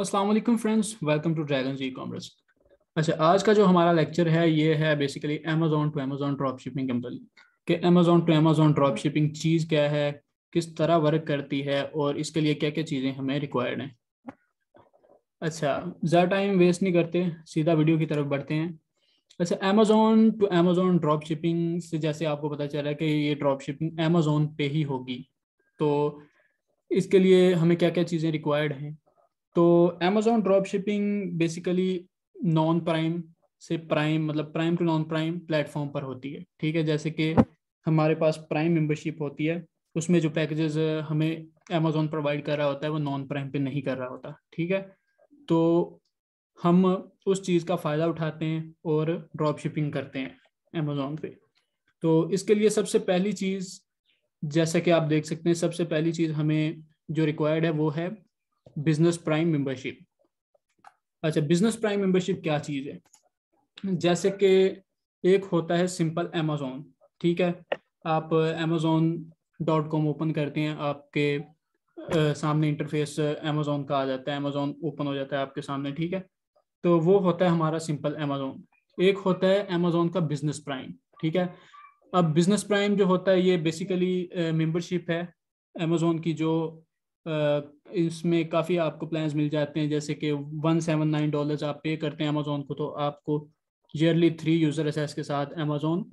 Aslam friends welcome to dragon e commerce अच्छा आज का जो हमारा लेक्चर है ये है basically Amazon to Amazon drop shipping company कि Amazon to Amazon drop shipping चीज़ क्या है किस तरह वर्क करती है और इसके लिए क्या क्या चीज़ें हमें रिक्वायर्ड हैं अच्छा ज़्यादा टाइम वेस्ट नहीं करते सीधा वीडियो की तरफ बढ़ते हैं अच्छा Amazon to Amazon drop shipping से जैसे आपको पता चला है कि ये ड्रॉप शिपिंग अमेजोन पे ही होगी तो इसके लिए हमें क्या क्या चीज़ें रिक्वायर्ड हैं तो Amazon drop shipping basically non prime से प्राइम मतलब prime to non prime platform पर होती है ठीक है जैसे कि हमारे पास प्राइम मेंबरशिप होती है उसमें जो पैकेजेस हमें अमेजोन प्रोवाइड कर रहा होता है वो नॉन प्राइम पे नहीं कर रहा होता ठीक है तो हम उस चीज़ का फ़ायदा उठाते हैं और ड्रॉप शिपिंग करते हैं अमेजोन पे तो इसके लिए सबसे पहली चीज़ जैसा कि आप देख सकते हैं सबसे पहली चीज़ हमें जो रिक्वायर्ड है वो है बिजनेस प्राइम मेंबरशिप अच्छा बिजनेस प्राइम मेंबरशिप क्या चीज है जैसे कि एक होता है सिंपल अमेजोन ठीक है आप अमेजोन डॉट कॉम ओपन करते हैं आपके आ, सामने इंटरफेस अमेजोन का आ जाता है अमेजोन ओपन हो जाता है आपके सामने ठीक है तो वो होता है हमारा सिंपल अमेजोन एक होता है अमेजोन का बिजनेस प्राइम ठीक है अब बिजनेस प्राइम जो होता है ये बेसिकली मेंबरशिप है अमेजोन की जो इसमें काफ़ी आपको प्लान्स मिल जाते हैं जैसे कि वन सेवन नाइन डॉलर आप पे करते हैं अमेजोन को तो आपको ईयरली थ्री यूज़र असेस के साथ अमेजोन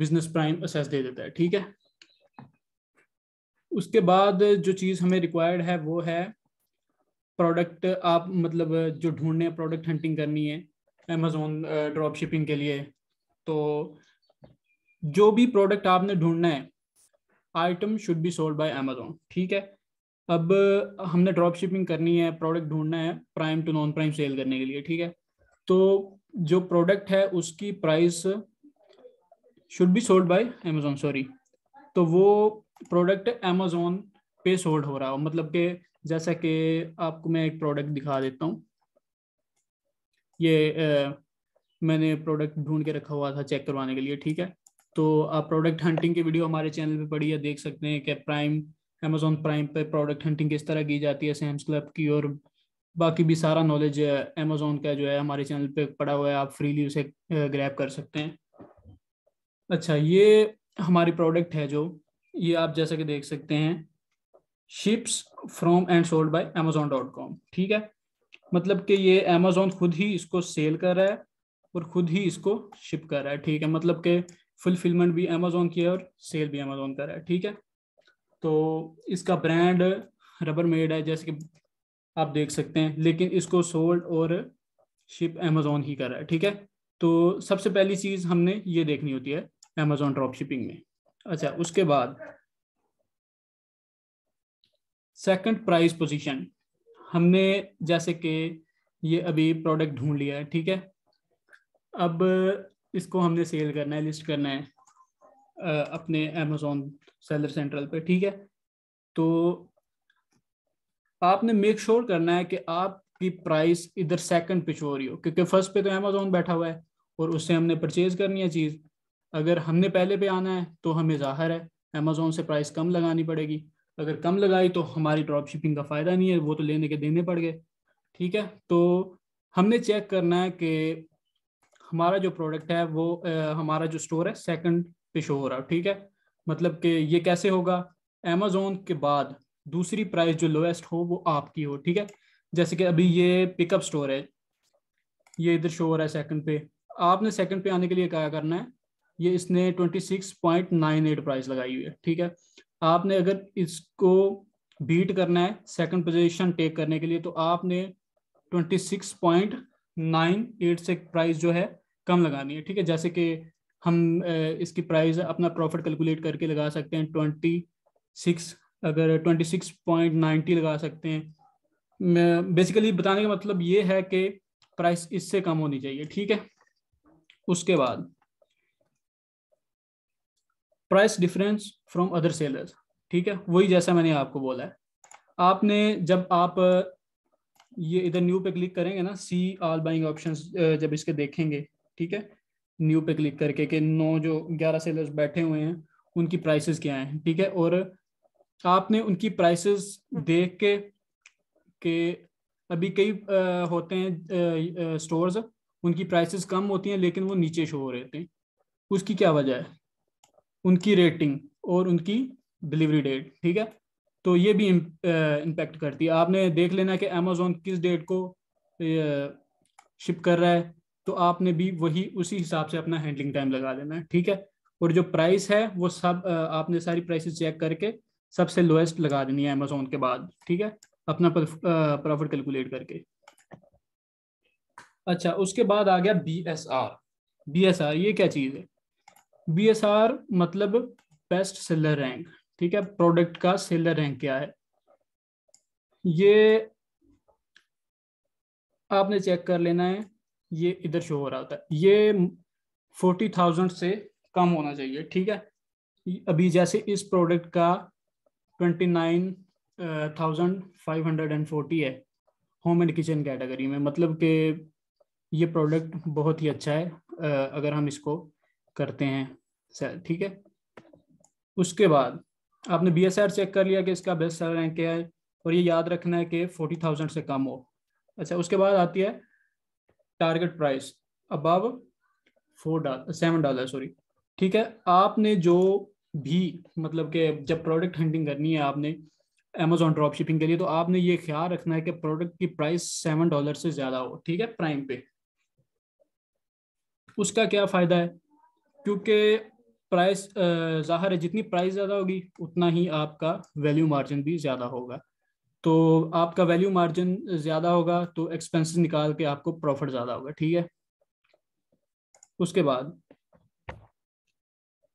बिजनेस प्राइम असेस दे देता है ठीक है उसके बाद जो चीज़ हमें रिक्वायर्ड है वो है प्रोडक्ट आप मतलब जो ढूंढने प्रोडक्ट हंटिंग करनी है अमेजोन ड्रॉप शिपिंग के लिए तो जो भी प्रोडक्ट आपने ढूंढना है item should be sold by Amazon ठीक है अब हमने ड्रॉप शिपिंग करनी है प्रोडक्ट ढूंढना है prime to non prime sale करने के लिए ठीक है तो जो प्रोडक्ट है उसकी price should be sold by Amazon sorry तो वो प्रोडक्ट अमेजोन पे सोल्ड हो रहा हो मतलब के जैसा कि आपको मैं एक प्रोडक्ट दिखा देता हूँ ये ए, मैंने प्रोडक्ट ढूंढ के रखा हुआ था चेक करवाने के लिए ठीक है तो आप प्रोडक्ट हंटिंग की वीडियो हमारे चैनल पे पड़ी है देख सकते हैं कि प्राइम अमेजोन प्राइम पे प्रोडक्ट हंटिंग किस तरह की जाती है सैम्स क्लब की और बाकी भी सारा नॉलेज अमेजोन का जो है हमारे चैनल पे पड़ा हुआ है आप फ्रीली उसे ग्रैब कर सकते हैं अच्छा ये हमारी प्रोडक्ट है जो ये आप जैसा कि देख सकते हैं ships from and sold by Amazon dot com ठीक है मतलब कि ये अमेजोन खुद ही इसको सेल कर रहा है और खुद ही इसको शिप कर रहा है ठीक है मतलब कि फुलफिलमेंट भी अमेजोन की है और सेल भी अमेजोन कर रहा है ठीक है तो इसका ब्रांड रबर मेड है जैसे कि आप देख सकते हैं लेकिन इसको सोल्ड और शिप अमेजोन ही कर रहा है ठीक है तो सबसे पहली चीज़ हमने ये देखनी होती है अमेजोन ड्रॉप शिपिंग में अच्छा उसके बाद सेकंड प्राइस पोजीशन हमने जैसे कि ये अभी प्रोडक्ट ढूंढ लिया है ठीक है अब इसको हमने सेल करना है लिस्ट करना है अपने अमेजोन सेलर सेंट्रल पे ठीक है तो आपने मेक श्योर sure करना है कि आपकी प्राइस इधर सेकंड पे हो रही हो क्योंकि फर्स्ट पे तो अमेजोन बैठा हुआ है और उससे हमने परचेज करनी है चीज़ अगर हमने पहले पे आना है तो हमें जाहिर है अमेजोन से प्राइस कम लगानी पड़ेगी अगर कम लगाई तो हमारी ड्रॉप शिपिंग का फ़ायदा नहीं है वो तो लेने के देने पड़ गए ठीक है तो हमने चेक करना है कि हमारा जो प्रोडक्ट है वो आ, हमारा जो स्टोर है सेकंड पे हो रहा ठीक है मतलब कि ये कैसे होगा अमेजोन के बाद दूसरी प्राइस जो लोएस्ट हो वो आपकी हो ठीक है जैसे कि अभी ये पिकअप स्टोर है ये इधर शो हो रहा है सेकंड पे आपने सेकंड पे आने के लिए क्या करना है ये इसने 26.98 प्राइस लगाई हुई है ठीक है आपने अगर इसको बीट करना है सेकंड पोजीशन टेक करने के लिए तो आपने 26.98 से प्राइस जो है कम लगानी है ठीक है जैसे कि हम इसकी प्राइस अपना प्रॉफिट कैलकुलेट करके लगा सकते हैं ट्वेंटी सिक्स अगर ट्वेंटी सिक्स पॉइंट नाइन्टी लगा सकते हैं बेसिकली बताने का मतलब ये है कि प्राइस इससे कम होनी चाहिए ठीक है उसके बाद price difference from other sellers ठीक है वही जैसा मैंने आपको बोला है आपने जब आप ये इधर न्यू पे क्लिक करेंगे ना सी ऑल बाइंग ऑप्शंस जब इसके देखेंगे ठीक है न्यू पे क्लिक करके कि नौ जो ग्यारह सेलर्स बैठे हुए हैं उनकी प्राइसेस क्या हैं ठीक है और आपने उनकी प्राइसेस हम्म। देख के के अभी कई होते हैं स्टोर्स उनकी प्राइसेस कम होती हैं लेकिन वो नीचे शो हो रहे थे उसकी क्या वजह है उनकी रेटिंग और उनकी डिलीवरी डेट ठीक है तो ये भी इम्पेक्ट करती है आपने देख लेना कि अमेजोन किस डेट को शिप कर रहा है तो आपने भी वही उसी हिसाब से अपना हैंडलिंग टाइम लगा देना है ठीक है और जो प्राइस है वो सब आपने सारी प्राइसेस चेक करके सबसे लोएस्ट लगा देनी है अमेजोन के बाद ठीक है अपना प्रॉफिट कैलकुलेट करके अच्छा उसके बाद आ गया B S R B S R ये क्या चीज़ है बी एस आर मतलब बेस्ट सेलर रैंक ठीक है प्रोडक्ट का सेलर रैंक क्या है ये आपने चेक कर लेना है ये इधर शो हो रहा होता है ये फोर्टी थाउजेंड से कम होना चाहिए ठीक है अभी जैसे इस प्रोडक्ट का twenty nine thousand five hundred and forty है होम एंड किचन कैटेगरी में मतलब कि ये प्रोडक्ट बहुत ही अच्छा है अगर हम इसको करते हैं ठीक है उसके बाद आपने बी चेक कर लिया कि इसका बेस्ट सेल रैंक क्या है और ये याद रखना है कि फोर्टी थाउजेंड से कम हो अच्छा उसके बाद आती है टारगेट प्राइस अब four dollar seven dollar sorry ठीक है आपने जो भी मतलब के जब प्रोडक्ट हंटिंग करनी है आपने अमेजोन ड्रॉप शिपिंग के लिए तो आपने ये ख्याल रखना है कि प्रोडक्ट की प्राइस सेवन डॉलर से ज़्यादा हो ठीक है प्राइम पे उसका क्या फ़ायदा है क्योंकि प्राइस ज़ाहिर है जितनी प्राइस ज़्यादा होगी उतना ही आपका वैल्यू मार्जिन भी ज़्यादा होगा तो आपका वैल्यू मार्जिन ज़्यादा होगा तो एक्सपेंसेस निकाल के आपको प्रॉफिट ज़्यादा होगा ठीक है उसके बाद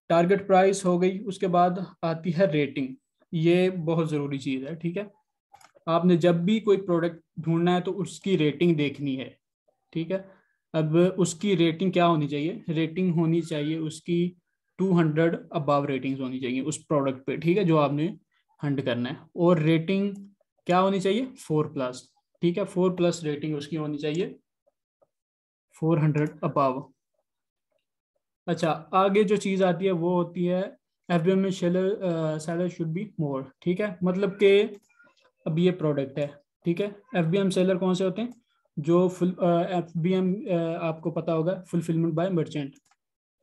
टारगेट प्राइस हो गई उसके बाद आती है रेटिंग ये बहुत ज़रूरी चीज़ है ठीक है आपने जब भी कोई प्रोडक्ट ढूंढना है तो उसकी रेटिंग देखनी है ठीक है अब उसकी रेटिंग क्या होनी चाहिए रेटिंग होनी चाहिए उसकी 200 अबव रेटिंग्स होनी चाहिए उस प्रोडक्ट पे ठीक है जो आपने हंड करना है और रेटिंग क्या होनी चाहिए फोर प्लस ठीक है फोर प्लस रेटिंग उसकी होनी चाहिए फोर हंड्रेड अबाव अच्छा आगे जो चीज आती है वो होती है एफ बी एम में seller seller should be more ठीक है मतलब के अब ये प्रोडक्ट है ठीक है एफ बी एम सेलर कौन से होते हैं जो फुल एफ बी एम आपको पता होगा फुलफिलमेंट बाय मर्चेंट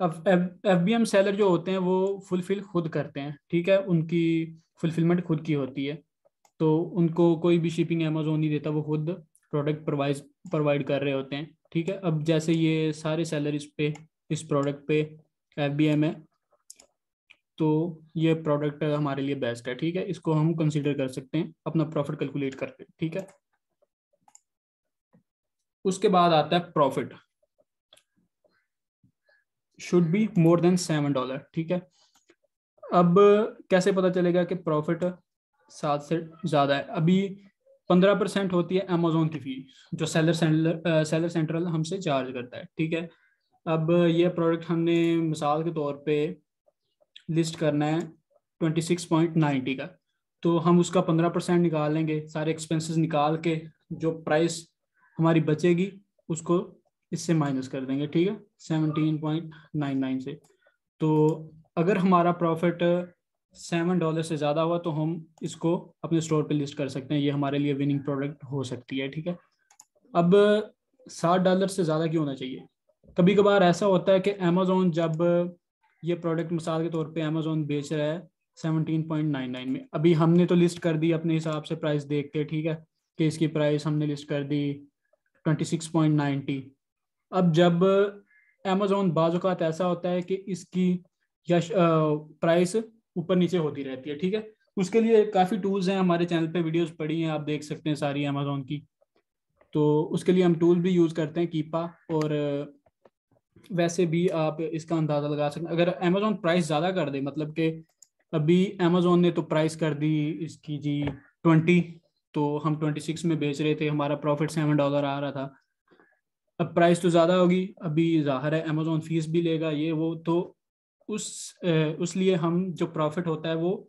अब एफ बी एम सेलर जो होते हैं वो फुलफिल खुद करते हैं ठीक है उनकी फुलफिलमेंट खुद की होती है तो उनको कोई भी शिपिंग अमेजोन नहीं देता वो खुद प्रोडक्ट प्रोवाइड प्रोवाइड कर रहे होते हैं ठीक है अब जैसे ये सारे सैलरीज पे इस प्रोडक्ट पे एफ बी एम है तो ये प्रोडक्ट हमारे लिए बेस्ट है ठीक है इसको हम कंसिडर कर सकते हैं अपना प्रॉफिट कैलकुलेट करके ठीक है उसके बाद आता है profit should be more than seven dollar ठीक है अब कैसे पता चलेगा कि प्रॉफिट सात से ज़्यादा है अभी पंद्रह परसेंट होती है अमेजोन की फीस जो सेलर सेंटर सेलर सेंट्रल हमसे चार्ज करता है ठीक है अब यह प्रोडक्ट हमने मिसाल के तौर पे लिस्ट करना है ट्वेंटी सिक्स पॉइंट नाइन्टी का तो हम उसका पंद्रह परसेंट निकाल लेंगे सारे एक्सपेंसेस निकाल के जो प्राइस हमारी बचेगी उसको इससे माइनस कर देंगे ठीक है सेवनटीन पॉइंट नाइन नाइन से तो अगर हमारा प्रॉफिट सेवन डॉलर से ज़्यादा हुआ तो हम इसको अपने स्टोर पे लिस्ट कर सकते हैं ये हमारे लिए विनिंग प्रोडक्ट हो सकती है ठीक है अब साठ डॉलर से ज़्यादा क्यों होना चाहिए कभी कभार ऐसा होता है कि अमेजोन जब ये प्रोडक्ट मिसाल के तौर पे अमेजोन बेच रहा है सेवनटीन पॉइंट नाइन नाइन में अभी हमने तो लिस्ट कर दी अपने हिसाब से प्राइस देख के ठीक है कि इसकी प्राइस हमने लिस्ट कर दी ट्वेंटी सिक्स पॉइंट नाइन्टी अब जब अमेजोन बाज़ात ऐसा होता है कि इसकी या प्राइस ऊपर नीचे होती रहती है ठीक है उसके लिए काफ़ी टूल्स हैं हमारे चैनल पे वीडियोस पड़ी हैं आप देख सकते हैं सारी अमेजोन की तो उसके लिए हम टूल भी यूज़ करते हैं कीपा और वैसे भी आप इसका अंदाज़ा लगा सकते हैं अगर अमेजोन प्राइस ज़्यादा कर दे मतलब कि अभी अमेजोन ने तो प्राइस कर दी इसकी जी ट्वेंटी तो हम ट्वेंटी सिक्स में बेच रहे थे हमारा प्रॉफिट सेवन डॉलर आ रहा था अब प्राइस तो ज़्यादा होगी अभी ज़ाहिर है अमेजोन फीस भी लेगा ये वो तो उस उस लिए हम जो प्रॉफिट होता है वो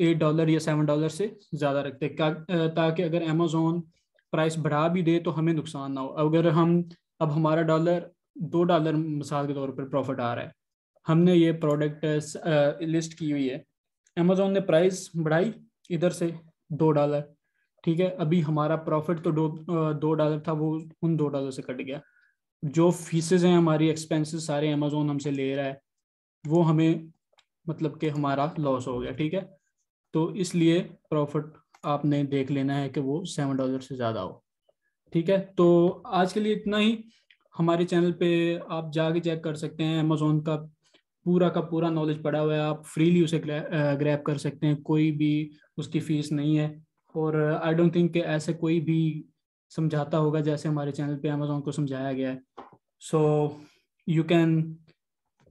एट डॉलर या सेवन डॉलर से ज़्यादा रखते हैं ताकि अगर अमेजोन प्राइस बढ़ा भी दे तो हमें नुकसान ना हो अगर हम अब हमारा डॉलर दो डॉलर मिसाल के तौर पर प्रॉफिट आ रहा है हमने ये प्रोडक्ट लिस्ट की हुई है अमेजोन ने प्राइस बढ़ाई इधर से दो डॉलर ठीक है अभी हमारा प्रॉफिट तो दो दो डॉलर था वो उन दो डॉलर से कट गया जो फीसेज हैं हमारी एक्सपेंसेस सारे अमेजोन हमसे ले रहा है वो हमें मतलब कि हमारा लॉस हो गया ठीक है तो इसलिए प्रॉफिट आपने देख लेना है कि वो सेवन डॉलर से ज़्यादा हो ठीक है तो आज के लिए इतना ही हमारे चैनल पे आप जाके चेक कर सकते हैं अमेजोन का पूरा का पूरा नॉलेज पड़ा हुआ है आप फ्रीली उसे ग्रैप कर सकते हैं कोई भी उसकी फीस नहीं है और आई डोंट थिंक ऐसे कोई भी समझाता होगा जैसे हमारे चैनल पे अमेजोन को समझाया गया है so you can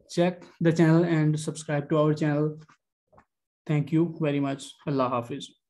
check the channel and subscribe to our channel. Thank you very much. Allah Hafiz.